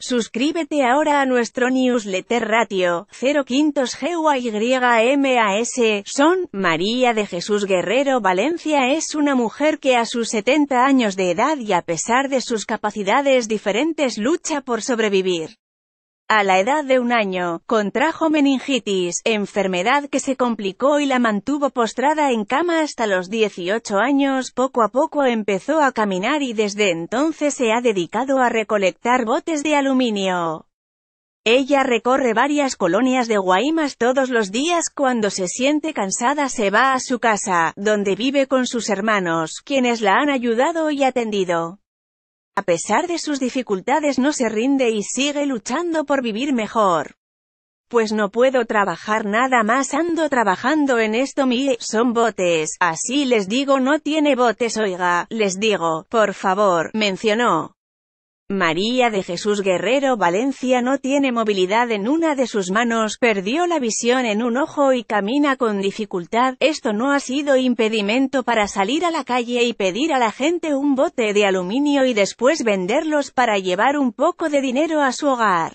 Suscríbete ahora a nuestro newsletter ratio, 0 quintos GYMAS, son, María de Jesús Guerrero Valencia es una mujer que a sus 70 años de edad y a pesar de sus capacidades diferentes lucha por sobrevivir. A la edad de un año, contrajo meningitis, enfermedad que se complicó y la mantuvo postrada en cama hasta los 18 años. Poco a poco empezó a caminar y desde entonces se ha dedicado a recolectar botes de aluminio. Ella recorre varias colonias de Guaymas todos los días cuando se siente cansada se va a su casa, donde vive con sus hermanos, quienes la han ayudado y atendido. A pesar de sus dificultades no se rinde y sigue luchando por vivir mejor. Pues no puedo trabajar nada más ando trabajando en esto mi son botes, así les digo no tiene botes oiga, les digo, por favor, mencionó. María de Jesús Guerrero Valencia no tiene movilidad en una de sus manos, perdió la visión en un ojo y camina con dificultad. Esto no ha sido impedimento para salir a la calle y pedir a la gente un bote de aluminio y después venderlos para llevar un poco de dinero a su hogar.